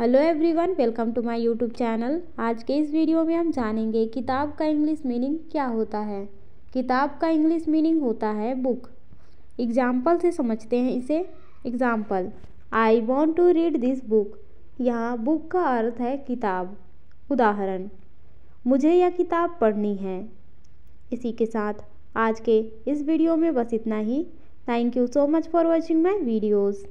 hello everyone welcome to my YouTube channel आज के इस वीडियो में हम जानेंगे किताब का इंग्लिश मीनिंग क्या होता है किताब का इंग्लिश मीनिंग होता है बुक एग्जाम्पल से समझते हैं इसे example I want to read this book यहाँ बुक का अर्थ है किताब उदाहरण मुझे यह किताब पढ़नी है इसी के साथ आज के इस वीडियो में बस इतना ही thank you so much for watching my videos